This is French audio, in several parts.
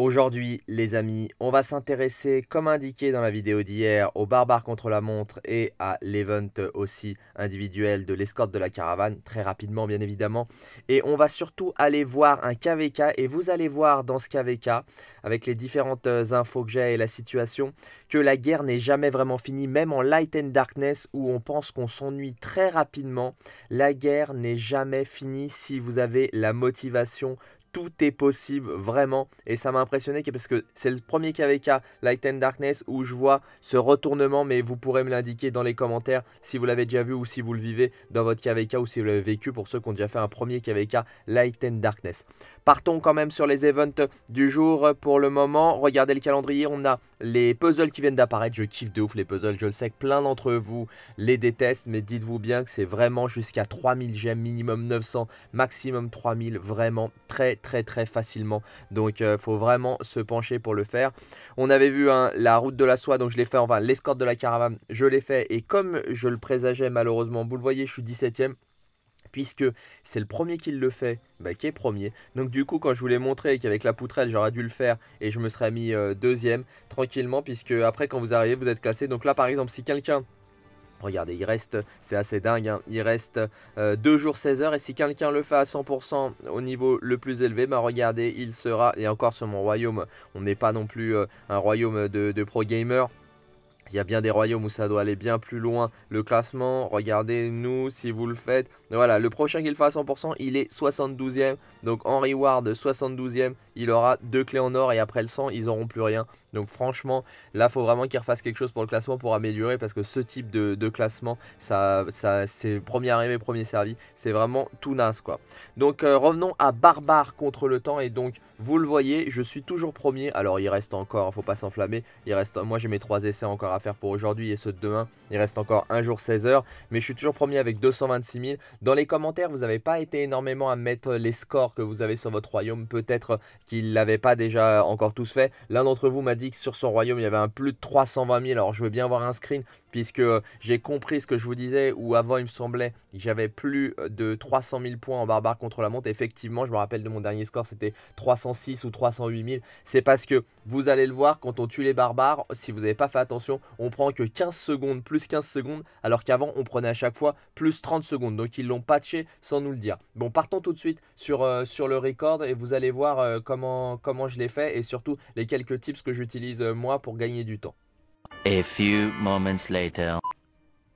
Aujourd'hui, les amis, on va s'intéresser, comme indiqué dans la vidéo d'hier, aux barbares contre la montre et à l'event aussi individuel de l'escorte de la caravane, très rapidement bien évidemment. Et on va surtout aller voir un KVK et vous allez voir dans ce KVK, avec les différentes euh, infos que j'ai et la situation, que la guerre n'est jamais vraiment finie, même en Light and Darkness où on pense qu'on s'ennuie très rapidement, la guerre n'est jamais finie si vous avez la motivation tout est possible vraiment et ça m'a impressionné parce que c'est le premier KVK Light and Darkness où je vois ce retournement mais vous pourrez me l'indiquer dans les commentaires si vous l'avez déjà vu ou si vous le vivez dans votre KVK ou si vous l'avez vécu pour ceux qui ont déjà fait un premier KVK Light and Darkness. Partons quand même sur les events du jour pour le moment. Regardez le calendrier, on a les puzzles qui viennent d'apparaître. Je kiffe de ouf les puzzles, je le sais que plein d'entre vous les détestent, mais dites-vous bien que c'est vraiment jusqu'à 3000 gemmes, minimum 900, maximum 3000, vraiment très très très facilement. Donc il euh, faut vraiment se pencher pour le faire. On avait vu hein, la route de la soie, donc je l'ai fait, enfin l'escorte de la caravane, je l'ai fait. Et comme je le présageais malheureusement, vous le voyez, je suis 17ème puisque c'est le premier qui le fait, bah, qui est premier. Donc du coup, quand je vous l'ai montré qu'avec la poutrelle, j'aurais dû le faire et je me serais mis euh, deuxième tranquillement, puisque après, quand vous arrivez, vous êtes classé. Donc là, par exemple, si quelqu'un Regardez, il reste, c'est assez dingue, hein, il reste 2 euh, jours 16 heures et si quelqu'un le fait à 100% au niveau le plus élevé, bah regardez, il sera, et encore sur mon royaume, on n'est pas non plus euh, un royaume de, de pro gamer, il y a bien des royaumes où ça doit aller bien plus loin. Le classement, regardez-nous si vous le faites. Voilà, le prochain qu'il fait à 100%, il est 72e. Donc Henry Ward, 72e, il aura deux clés en or et après le 100, ils n'auront plus rien. Donc franchement, là, faut vraiment qu'il refasse quelque chose pour le classement pour améliorer parce que ce type de, classement, ça, c'est premier arrivé, premier servi. C'est vraiment tout naze quoi. Donc euh, revenons à Barbare contre le temps et donc vous le voyez, je suis toujours premier. Alors il reste encore, faut pas s'enflammer. Il reste, moi j'ai mes trois essais encore à faire pour aujourd'hui et ceux de demain. Il reste encore un jour 16 heures. Mais je suis toujours premier avec 226 000. Dans les commentaires, vous n'avez pas été énormément à mettre les scores que vous avez sur votre royaume. Peut-être qu'il l'avait pas déjà encore tous fait. L'un d'entre vous m'a dit que sur son royaume, il y avait un plus de 320 000. Alors je veux bien voir un screen puisque euh, j'ai compris ce que je vous disais, où avant il me semblait que j'avais plus euh, de 300 000 points en barbare contre la montre. Effectivement, je me rappelle de mon dernier score, c'était 306 ou 308 000. C'est parce que vous allez le voir, quand on tue les barbares, si vous n'avez pas fait attention, on prend que 15 secondes, plus 15 secondes, alors qu'avant on prenait à chaque fois plus 30 secondes. Donc ils l'ont patché sans nous le dire. Bon, partons tout de suite sur, euh, le record et vous allez voir comment, comment je l'ai fait et surtout les quelques tips que j'utilise moi pour gagner du temps. A few moments later.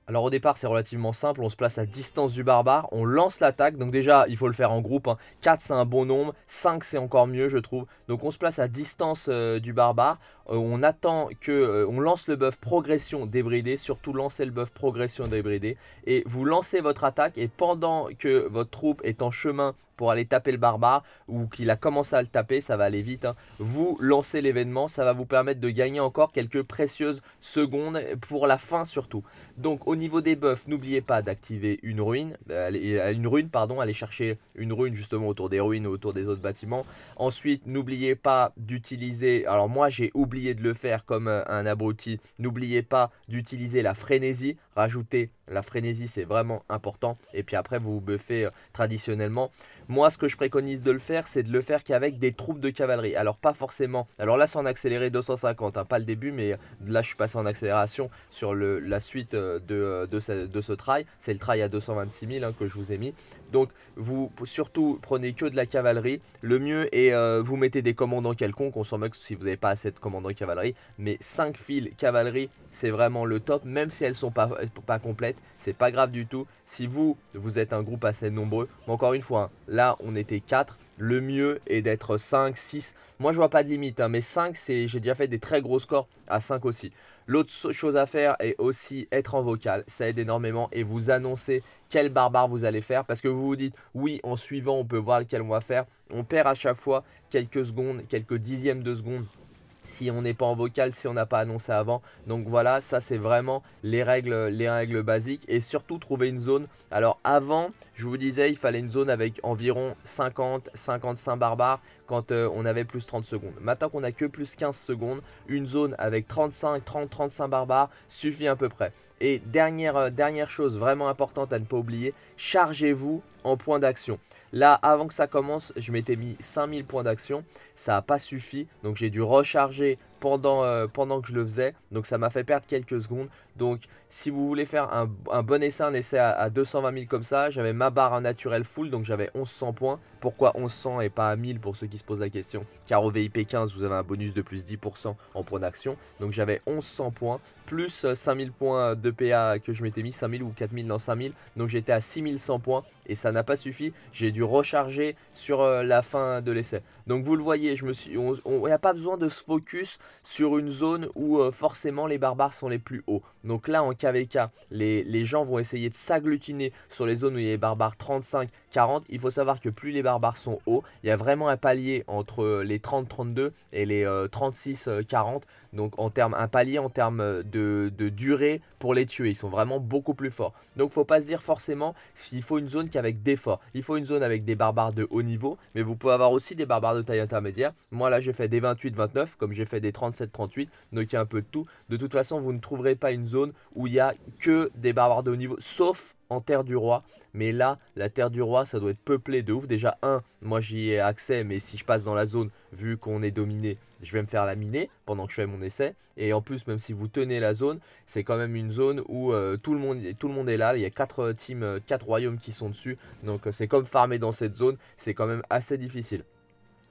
Alors au départ c'est relativement simple, on se place à distance du barbare, on lance l'attaque, donc déjà il faut le faire en groupe, 4 hein. c'est un bon nombre, 5 c'est encore mieux je trouve, donc on se place à distance euh, du barbare, euh, on attend que, euh, on lance le buff progression débridé, surtout lancez le buff progression débridé, et vous lancez votre attaque et pendant que votre troupe est en chemin pour aller taper le barbare ou qu'il a commencé à le taper, ça va aller vite. Hein. Vous lancez l'événement, ça va vous permettre de gagner encore quelques précieuses secondes pour la fin surtout. Donc au niveau des buffs, n'oubliez pas d'activer une ruine, euh, euh, une ruine pardon, aller chercher une ruine justement autour des ruines, autour des autres bâtiments. Ensuite, n'oubliez pas d'utiliser, alors moi j'ai oublié de le faire comme euh, un abruti, n'oubliez pas d'utiliser la frénésie. Rajouter la frénésie, c'est vraiment important. Et puis après, vous vous buffez euh, traditionnellement. Moi, ce que je préconise de le faire, c'est de le faire qu'avec des troupes de cavalerie. Alors, pas forcément. Alors là, c'est en accéléré 250, hein, pas le début, mais euh, là, je suis passé en accélération sur le, la suite euh, de, de, ce, de trail. C'est le trail à 226 000 hein, que je vous ai mis. Donc, vous surtout prenez que de la cavalerie. Le mieux est vous mettez des commandants quelconques. On s'en moque si vous n'avez pas assez de commandants cavalerie. Mais 5 fils cavalerie, c'est vraiment le top, même si elles sont pas pas complète, c'est pas grave du tout. Si vous, vous êtes un groupe assez nombreux, mais encore une fois, hein, là on était 4, le mieux est d'être 5, 6. Moi je vois pas de limite, hein, mais 5, j'ai déjà fait des très gros scores à 5 aussi. L'autre chose à faire est aussi être en vocal, ça aide énormément et vous annoncer quel barbare vous allez faire parce que vous vous dites oui en suivant on peut voir lequel on va faire. On perd à chaque fois quelques secondes, quelques dixièmes de secondes si on n'est pas en vocal, si on n'a pas annoncé avant. Donc voilà, ça c'est vraiment les règles, les règles basiques et surtout trouver une zone. Alors avant, je vous disais, il fallait une zone avec environ 50, 55 barbares quand euh, on avait plus 30 secondes. Maintenant qu'on a que plus 15 secondes, une zone avec 35, 30, 35 barbares suffit à peu près. Et dernière, euh, dernière chose vraiment importante à ne pas oublier, chargez-vous en points d'action. Là, avant que ça commence, je m'étais mis 5000 points d'action. Ça n'a pas suffi. Donc, j'ai dû recharger pendant, euh, pendant que je le faisais. Donc ça m'a fait perdre quelques secondes. Donc si vous voulez faire un, bon essai, un essai à, 220 000 comme ça, j'avais ma barre en naturel full, donc j'avais 1100 points. Pourquoi 1100 et pas 1000 pour ceux qui se posent la question Car au VIP 15, vous avez un bonus de plus 10% en point d'action. Donc j'avais 1100 points, plus 5000 euh, points de PA que je m'étais mis, 5000 ou 4000, dans 5000. Donc j'étais à 6100 points et ça n'a pas suffi. J'ai dû recharger sur euh, la fin de l'essai. Donc vous le voyez, je me il n'y a pas besoin de se focus sur une zone où euh, forcément les barbares sont les plus hauts. Donc là en KVK, les, gens vont essayer de s'agglutiner sur les zones où il y a les barbares 35, 40. Il faut savoir que plus les barbares sont hauts, il y a vraiment un palier entre euh, les 30, 32 et les 36, euh, 40. Donc en termes, un palier en termes de, durée pour les tuer. Ils sont vraiment beaucoup plus forts. Donc faut pas se dire forcément qu'il faut une zone qui avec des forts. Il faut une zone avec des barbares de haut niveau, mais vous pouvez avoir aussi des barbares de taille intermédiaire. Moi là j'ai fait des 28, 29, comme j'ai fait des 30. 37-38. Donc il y a un peu de tout. De toute façon, vous ne trouverez pas une zone où il n'y a que des barbares de haut niveau, sauf en Terre du Roi. Mais là, la Terre du Roi, ça doit être peuplé de ouf. Déjà, un, moi j'y ai accès, mais si je passe dans la zone, vu qu'on est dominé, je vais me faire laminer pendant que je fais mon essai. Et en plus, même si vous tenez la zone, c'est quand même une zone où euh, tout, le monde, tout le monde est là. Il y a quatre euh, teams, 4 euh, royaumes qui sont dessus. Donc c'est comme farmer dans cette zone, c'est quand même assez difficile.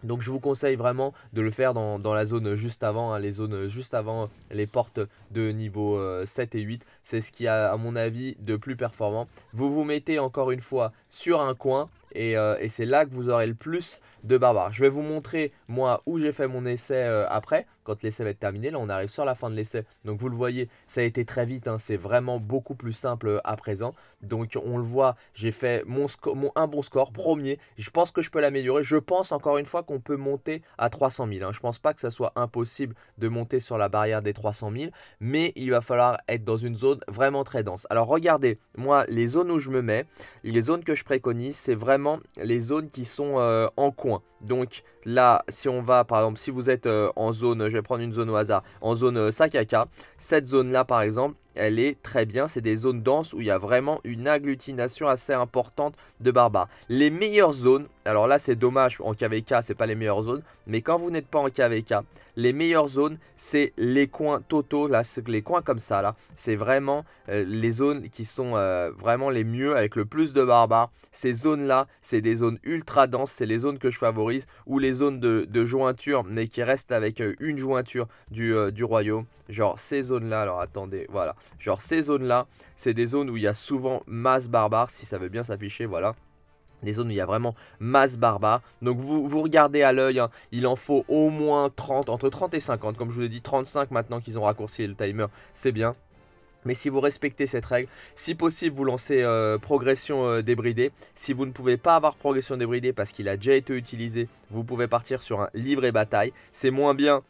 Donc je vous conseille vraiment de le faire dans, la zone juste avant, hein, les zones juste avant les portes de niveau 7 euh, et 8. C'est ce qui a à mon avis de plus performant. Vous vous mettez encore une fois sur un coin et, euh, c'est là que vous aurez le plus de barbares. Je vais vous montrer moi où j'ai fait mon essai euh, après quand l'essai va être terminé. Là, on arrive sur la fin de l'essai. Donc, vous le voyez, ça a été très vite. Hein. C'est vraiment beaucoup plus simple euh, à présent. Donc, on le voit, j'ai fait mon, un bon score, premier. Je pense que je peux l'améliorer. Je pense encore une fois qu'on peut monter à 300 000. Hein. Je pense pas que ça soit impossible de monter sur la barrière des 300 000. Mais il va falloir être dans une zone vraiment très dense. Alors, regardez, moi, les zones où je me mets, les zones que je préconise, c'est vraiment les zones qui sont euh, en coin. Donc, Là, si on va, par exemple, si vous êtes euh, en zone, je vais prendre une zone au hasard, en zone euh, Sakaka, cette zone-là, par exemple, elle est très bien. C'est des zones denses où il y a vraiment une agglutination assez importante de barbares. Les meilleures zones, alors là c'est dommage, en KVK c'est pas les meilleures zones, mais quand vous n'êtes pas en KVK, les meilleures zones c'est les coins totaux, là, les coins comme ça là, c'est vraiment euh, les zones qui sont euh, vraiment les mieux avec le plus de barbares. Ces zones là, c'est des zones ultra denses, c'est les zones que je favorise, ou les zones de, jointure, mais qui restent avec euh, une jointure du royaume. Genre ces zones là, alors attendez, voilà. Genre ces zones-là, c'est des zones où il y a souvent masse barbare, si ça veut bien s'afficher, voilà des zones où il y a vraiment masse barbare. Donc vous, vous regardez à l'œil, hein, il en faut au moins 30, entre 30 et 50. Comme je vous l'ai dit, 35 maintenant qu'ils ont raccourci le timer, c'est bien. Mais si vous respectez cette règle, si possible vous lancez euh, progression euh, débridée. Si vous ne pouvez pas avoir progression débridée parce qu'il a déjà été utilisé, vous pouvez partir sur un livret bataille. C'est moins bien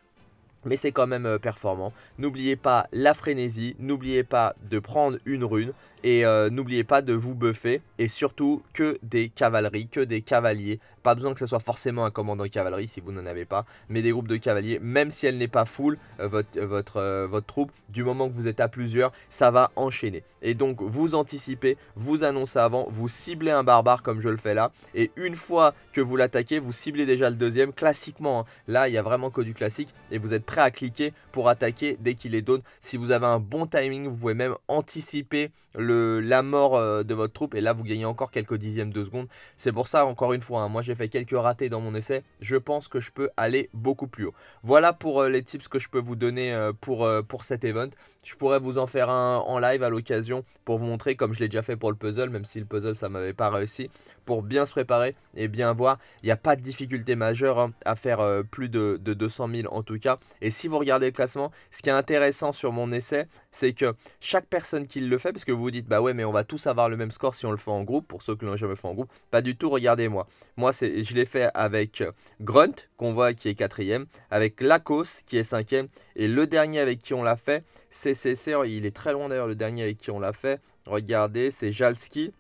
mais c'est quand même euh, performant. N'oubliez pas la frénésie, n'oubliez pas de prendre une rune, et euh, n'oubliez pas de vous buffer. Et surtout, que des cavaleries, que des cavaliers. Pas besoin que ce soit forcément un commandant cavalerie si vous n'en avez pas. Mais des groupes de cavaliers, même si elle n'est pas full, euh, votre, euh, votre, votre troupe, du moment que vous êtes à plusieurs, ça va enchaîner. Et donc, vous anticipez, vous annoncez avant, vous ciblez un barbare comme je le fais là. Et une fois que vous l'attaquez, vous ciblez déjà le deuxième classiquement. Hein. Là, il n'y a vraiment que du classique. Et vous êtes prêt à cliquer pour attaquer dès qu'il est donne. Si vous avez un bon timing, vous pouvez même anticiper le la mort euh, de votre troupe. Et là, vous gagnez encore quelques dixièmes de seconde. C'est pour ça, encore une fois, hein, moi j'ai fait quelques ratés dans mon essai. Je pense que je peux aller beaucoup plus haut. Voilà pour euh, les tips que je peux vous donner euh, pour, pour cet event. Je pourrais vous en faire un en live à l'occasion pour vous montrer, comme je l'ai déjà fait pour le puzzle, même si le puzzle ça m'avait pas réussi, pour bien se préparer et bien voir. Il n'y a pas de difficulté majeure hein, à faire plus de, de 200 000 en tout cas. Et si vous regardez le classement, ce qui est intéressant sur mon essai, c'est que chaque personne qui le fait, parce que vous vous dites bah ouais mais on va tous avoir le même score si on le fait en groupe, pour ceux qui l'ont jamais fait en groupe, pas du tout, regardez-moi. Moi, c'est, je l'ai fait avec euh, Grunt qu'on voit qui est quatrième, avec Lacos qui est cinquième, et le dernier avec qui on l'a fait, c'est, CCC, oh, il est très loin d'ailleurs le dernier avec qui on l'a fait, regardez, c'est Jalski.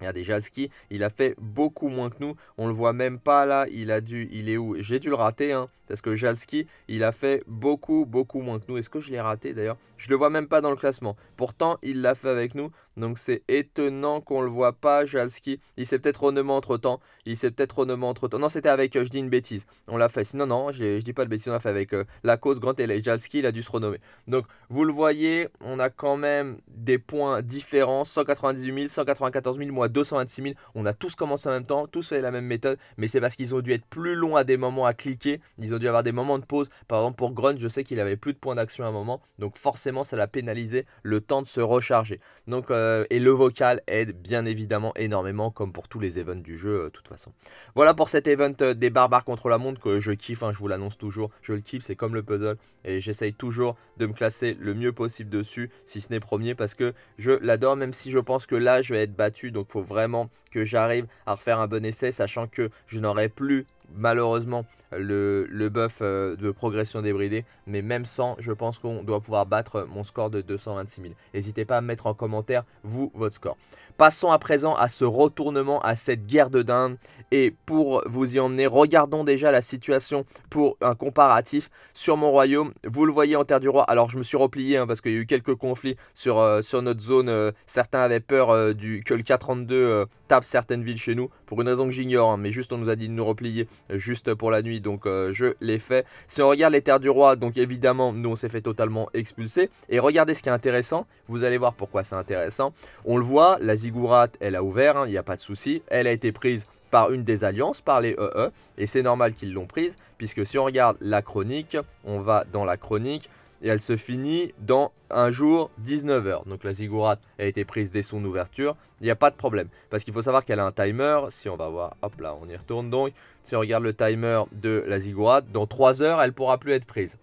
Regardez, Jalski, il a fait beaucoup moins que nous. On le voit même pas là. Il a dû. Il est où J'ai dû le rater. Hein parce que Jalski, il a fait beaucoup, beaucoup moins que nous. Est-ce que je l'ai raté d'ailleurs Je le vois même pas dans le classement. Pourtant, il l'a fait avec nous. Donc c'est étonnant qu'on ne le voit pas, Jalski. Il s'est peut-être renommé entre-temps. Il s'est peut-être renommé entre-temps. Non, c'était avec, euh, je dis une bêtise. On l'a fait. Non, non, je dis pas de bêtise. On l'a fait avec euh, la cause Grant et Jalski, il a dû se renommer. Donc vous le voyez, on a quand même des points différents. 198 000, 194 000, moi 226 000. On a tous commencé en même temps, tous fait la même méthode. Mais c'est parce qu'ils ont dû être plus longs à des moments à cliquer. Ils avoir des moments de pause. Par exemple, pour Grunt, je sais qu'il avait plus de points d'action à un moment. Donc forcément, ça l'a pénalisé le temps de se recharger. Donc, euh, et le vocal aide bien évidemment énormément, comme pour tous les events du jeu, euh, de toute façon. Voilà pour cet event euh, des barbares contre la montre que je kiffe. Hein, je vous l'annonce toujours. Je le kiffe, c'est comme le puzzle. Et j'essaye toujours de me classer le mieux possible dessus, si ce n'est premier, parce que je l'adore, même si je pense que là, je vais être battu. Donc, il faut vraiment que j'arrive à refaire un bon essai, sachant que je n'aurai plus malheureusement le, le buff euh, de progression débridée. Mais même sans, je pense qu'on doit pouvoir battre mon score de 226 000. N'hésitez pas à mettre en commentaire, vous, votre score. Passons à présent à ce retournement, à cette guerre de dinde. Et pour vous y emmener, regardons déjà la situation pour un comparatif sur mon royaume. Vous le voyez en Terre du Roi. Alors je me suis replié hein, parce qu'il y a eu quelques conflits sur, euh, sur notre zone. Euh, certains avaient peur euh, du, que le K32 tape certaines villes chez nous. Pour une raison que j'ignore, hein, mais juste on nous a dit de nous replier juste pour la nuit. Donc je l'ai fait. Si on regarde les Terres du Roi, donc évidemment, nous on s'est fait totalement expulser. Et regardez ce qui est intéressant. Vous allez voir pourquoi c'est intéressant. On le voit, la zigourate elle a ouvert. Hein, il n'y a pas de souci. Elle a été prise par une des alliances, par les EE, e, et c'est normal qu'ils l'ont prise, puisque si on regarde la chronique, on va dans la chronique, et elle se finit dans un jour 19h. Donc la ziggurat a été prise dès son ouverture, il n'y a pas de problème. Parce qu'il faut savoir qu'elle a un timer, si on va voir, hop là on y retourne donc, si on regarde le timer de la ziggurat, dans 3 heures elle pourra plus être prise.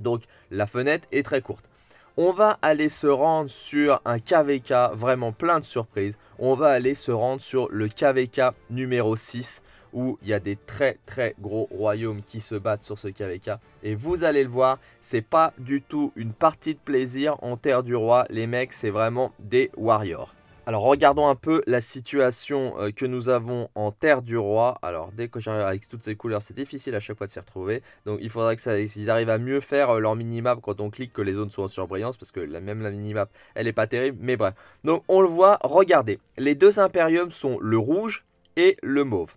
Donc la fenêtre est très courte. On va aller se rendre sur un KVK, vraiment plein de surprises. On va aller se rendre sur le KVK numéro 6 où il y a des très très gros royaumes qui se battent sur ce KVK. Et vous allez le voir, c'est pas du tout une partie de plaisir en terre du roi. Les mecs, c'est vraiment des warriors. Alors regardons un peu la situation euh, que nous avons en Terre du Roi. Alors dès que j'arrive avec toutes ces couleurs, c'est difficile à chaque fois de s'y retrouver. Donc il faudrait que arrivent à mieux faire euh, leur minimap quand on clique que les zones soient en surbrillance parce que la, même la minimap, elle est pas terrible. Mais bref. Donc on le voit, regardez. Les deux impériums sont le rouge et le mauve.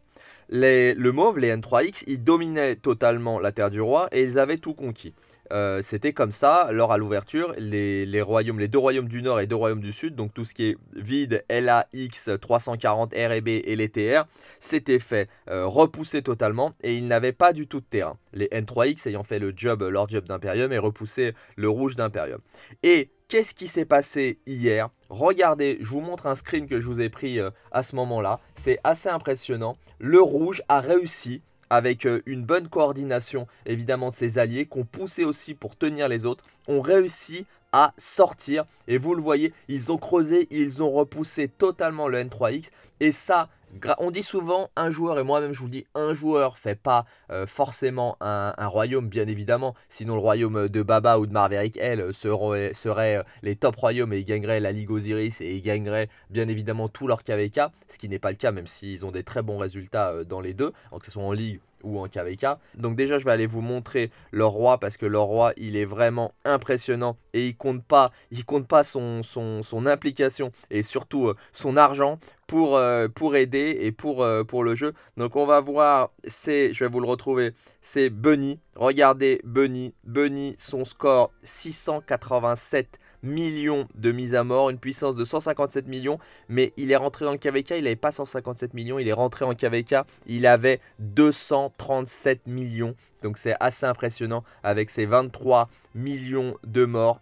Les, le mauve, les N3X, ils dominaient totalement la Terre du Roi et ils avaient tout conquis. Euh, c'était comme ça lors à l'ouverture, les, royaumes, les deux royaumes du Nord et deux royaumes du Sud, donc tout ce qui est vide, LAX, 340, RB et les TR, s'étaient fait euh, repousser totalement et ils n'avaient pas du tout de terrain. Les N3X ayant fait le job, leur job d'Imperium et repoussé le rouge d'Imperium. Et qu'est-ce qui s'est passé hier Regardez, je vous montre un screen que je vous ai pris euh, à ce moment-là. C'est assez impressionnant. Le rouge a réussi avec euh, une bonne coordination évidemment de ses alliés, qu'on poussait aussi pour tenir les autres, ont réussi à sortir. Et vous le voyez, ils ont creusé, ils ont repoussé totalement le N3X. Et ça, on dit souvent un joueur, et moi-même je vous le dis, un joueur fait pas euh, forcément un, royaume, bien évidemment. Sinon, le royaume de Baba ou de Marverick, elle, euh, euh, serait, les top royaumes et ils gagneraient la Ligue Osiris et ils gagneraient bien évidemment tout leur KVK, ce qui n'est pas le cas, même s'ils ont des très bons résultats dans les deux, que ce soit en Ligue ou en KVK. Donc déjà je vais aller vous montrer leur roi parce que leur roi il est vraiment impressionnant et il compte pas, il compte pas son, son, implication et surtout euh, son argent pour, euh, pour aider et pour, euh, pour le jeu. Donc on va voir, c'est, je vais vous le retrouver, c'est Bunny. Regardez Bunny, Bunny son score 687 millions de mises à mort, une puissance de 157 millions, mais il est rentré dans le KVK, il n'avait pas 157 millions, il est rentré en KVK, il avait 237 millions, donc c'est assez impressionnant avec ses 23 millions de morts.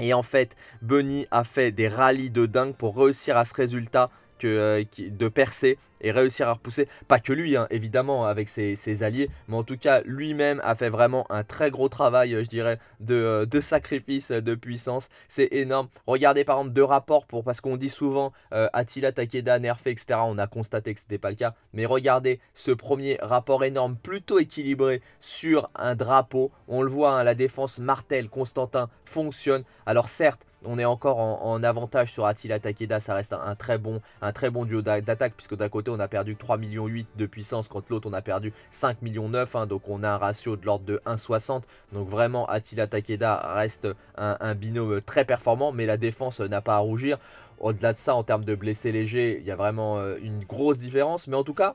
Et en fait, Bunny a fait des rallyes de dingue pour réussir à ce résultat euh, de percer et réussir à repousser. Pas que lui, hein, évidemment, avec ses, alliés, mais en tout cas, lui-même a fait vraiment un très gros travail, euh, je dirais, de, euh, sacrifice, de puissance. C'est énorme. Regardez par exemple deux rapports, pour, parce qu'on dit souvent Attila Takeda nerfé, etc. On a constaté que ce n'était pas le cas. Mais regardez ce premier rapport énorme, plutôt équilibré sur un drapeau. On le voit, hein, la défense Martel, Constantin fonctionne. Alors certes, on est encore en, avantage sur Attila Takeda, ça reste un, très bon un très bon duo d'attaque puisque d'un côté on a perdu 3 millions 8 de puissance quand l'autre on a perdu 5 millions 9 hein, donc on a un ratio de l'ordre de 1,60 donc vraiment Attila Takeda reste un, binôme très performant mais la défense n'a pas à rougir au-delà de ça en termes de blessés légers il y a vraiment euh, une grosse différence mais en tout cas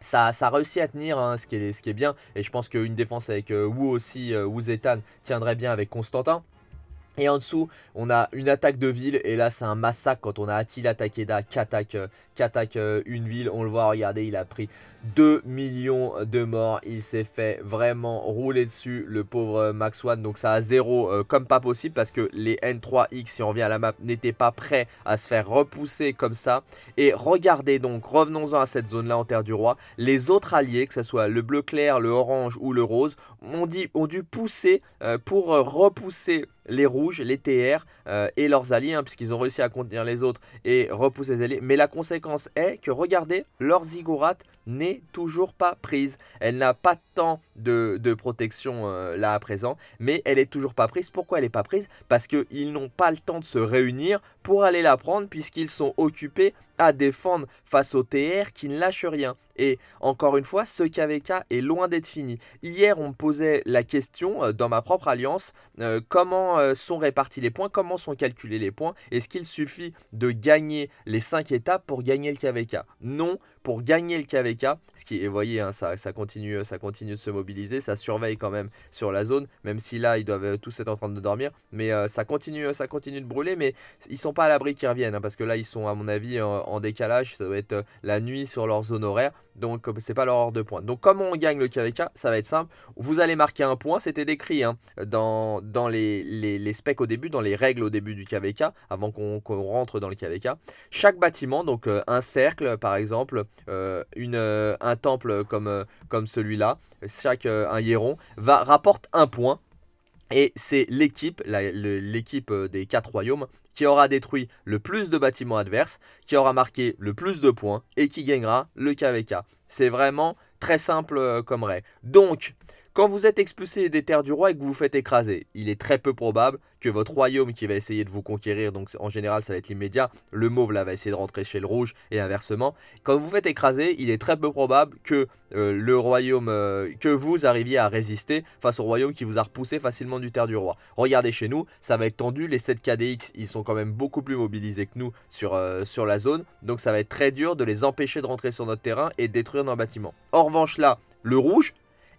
ça, ça, a réussi à tenir, hein, ce, qui est, bien. Et je pense qu'une défense avec euh, Wu aussi, euh, Wu Zetan, tiendrait bien avec Constantin. Et en dessous, on a une attaque de ville. Et là, c'est un massacre quand on a Attila Takeda qui attaque, euh, euh, une ville. On le voit, regardez, il a pris 2 millions de morts. Il s'est fait vraiment rouler dessus, le pauvre euh, Max One. Donc ça a zéro comme pas possible parce que les N3X, si on revient à la map, n'étaient pas prêts à se faire repousser comme ça. Et regardez donc, revenons-en à cette zone-là en Terre du Roi. Les autres alliés, que ce soit le bleu clair, le orange ou le rose, ont, dit, dû pousser pour repousser les rouges, les TR euh, et leurs alliés, hein, puisqu'ils ont réussi à contenir les autres et repousser les alliés. Mais la conséquence est que, regardez, leur ziggurat n'est toujours pas prise. Elle n'a pas tant de, protection euh, là à présent, mais elle est toujours pas prise. Pourquoi elle n'est pas prise Parce qu'ils n'ont pas le temps de se réunir pour aller la prendre puisqu'ils sont occupés à défendre face au TR qui ne lâche rien. Et encore une fois, ce KVK est loin d'être fini. Hier, on me posait la question euh, dans ma propre alliance, euh, comment euh, sont répartis les points, comment sont calculés les points, est-ce qu'il suffit de gagner les 5 étapes pour gagner le KVK Non, pour gagner le KVK. Ce qui, et voyez, hein, ça, continue, euh, ça continue de se mobiliser, ça surveille quand même sur la zone, même si là, ils doivent euh, tous être en train de dormir. Mais euh, ça, continue, ça continue de brûler, mais ils sont pas à l'abri qu'ils reviennent, hein, parce que là, ils sont, à mon avis, en, décalage. Ça doit être la nuit sur leur zone horaire, donc c'est pas leur heure de pointe. Donc, comment on gagne le KVK Ça va être simple. Vous allez marquer un point, c'était décrit hein, dans, dans les, specs au début, dans les règles au début du KVK, avant qu'on rentre dans le KVK. Chaque bâtiment, donc un cercle par exemple, euh, une, euh, un temple comme, euh, comme celui-là, chaque un hiéron, va, rapporte un point. Et c'est l'équipe, l'équipe des quatre royaumes, qui aura détruit le plus de bâtiments adverses, qui aura marqué le plus de points et qui gagnera le KVK. C'est vraiment très simple comme ré. Donc, quand vous êtes expulsé des terres du roi et que vous faites écraser, il est très peu probable que votre royaume qui va essayer de vous conquérir, donc en général ça va être l'immédiat, le mauve là va essayer de rentrer chez le rouge et inversement. Quand vous vous faites écraser, il est très peu probable que euh, le royaume, euh, que vous arriviez à résister face au royaume qui vous a repoussé facilement du terre du roi. Regardez chez nous, ça va être tendu, les 7 KDX ils sont quand même beaucoup plus mobilisés que nous sur, euh, sur la zone, donc ça va être très dur de les empêcher de rentrer sur notre terrain et de détruire nos bâtiments. En revanche là, le rouge,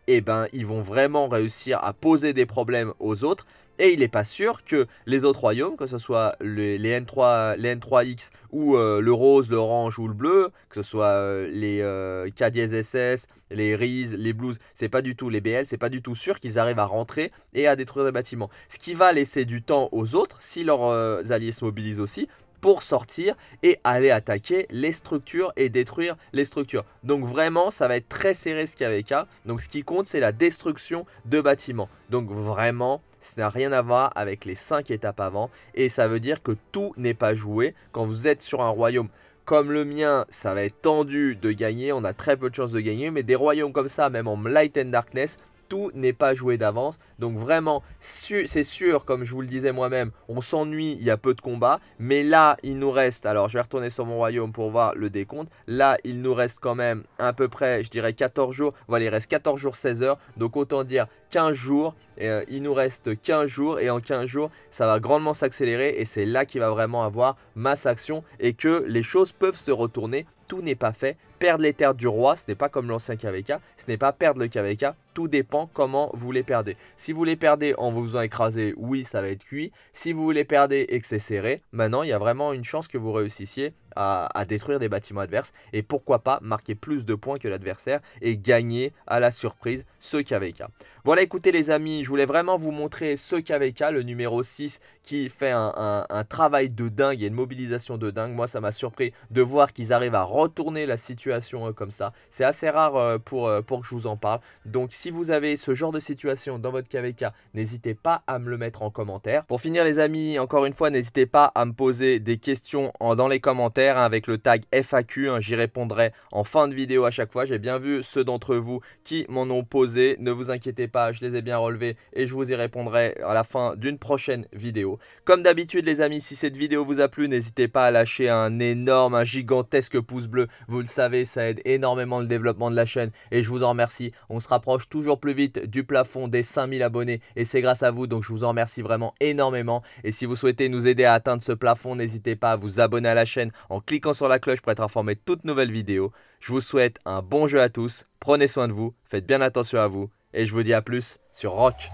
et eh ben, ils vont vraiment réussir à poser des problèmes aux autres. Et il n'est pas sûr que les autres royaumes, que ce soit les, N3, n x ou euh, le rose, l'orange ou le bleu, que ce soit euh, les euh, K SS, les RIS, les Blues, c'est pas du tout les BL, c'est pas du tout sûr qu'ils arrivent à rentrer et à détruire des bâtiments. Ce qui va laisser du temps aux autres, si leurs alliés se mobilisent aussi, pour sortir et aller attaquer les structures et détruire les structures. Donc vraiment, ça va être très serré ce KVK. Donc ce qui compte, c'est la destruction de bâtiments. Donc vraiment, ça n'a rien à voir avec les 5 étapes avant. Et ça veut dire que tout n'est pas joué. Quand vous êtes sur un royaume comme le mien, ça va être tendu de gagner. On a très peu de chances de gagner. Mais des royaumes comme ça, même en Light and Darkness, tout n'est pas joué d'avance. Donc vraiment, c'est sûr, comme je vous le disais moi-même, on s'ennuie, il y a peu de combats. Mais là, il nous reste, alors je vais retourner sur mon royaume pour voir le décompte. Là, il nous reste quand même à peu près, je dirais 14 jours. Voilà, il reste 14 jours, 16 heures. Donc autant dire 15 jours. Euh, il nous reste 15 jours. Et en 15 jours, ça va grandement s'accélérer. Et c'est là qu'il va vraiment avoir masse action et que les choses peuvent se retourner tout n'est pas fait. Perdre les terres du roi, ce n'est pas comme l'ancien KVK, ce n'est pas perdre le KVK, tout dépend comment vous les perdez. Si vous les perdez en vous en écraser, oui, ça va être cuit. Si vous les perdez et que c'est serré, maintenant, il y a vraiment une chance que vous réussissiez à, détruire des bâtiments adverses et pourquoi pas marquer plus de points que l'adversaire et gagner à la surprise ce KVK. Voilà écoutez les amis, je voulais vraiment vous montrer ce KVK, le numéro 6 qui fait un, travail de dingue et une mobilisation de dingue. Moi ça m'a surpris de voir qu'ils arrivent à retourner la situation euh, comme ça. C'est assez rare euh, pour, euh, pour que je vous en parle. Donc si vous avez ce genre de situation dans votre KVK, n'hésitez pas à me le mettre en commentaire. Pour finir les amis, encore une fois, n'hésitez pas à me poser des questions dans les commentaires Hein, avec le tag FAQ. Hein, j'y répondrai en fin de vidéo à chaque fois. J'ai bien vu ceux d'entre vous qui m'en ont posé. Ne vous inquiétez pas, je les ai bien relevés et je vous y répondrai à la fin d'une prochaine vidéo. Comme d'habitude les amis, si cette vidéo vous a plu, n'hésitez pas à lâcher un énorme, un gigantesque pouce bleu. Vous le savez, ça aide énormément le développement de la chaîne et je vous en remercie. On se rapproche toujours plus vite du plafond des 5000 abonnés et c'est grâce à vous, donc je vous en remercie vraiment énormément. Et si vous souhaitez nous aider à atteindre ce plafond, n'hésitez pas à vous abonner à la chaîne en cliquant sur la cloche pour être informé de toutes nouvelles vidéos. Je vous souhaite un bon jeu à tous, prenez soin de vous, faites bien attention à vous, et je vous dis à plus sur Rock.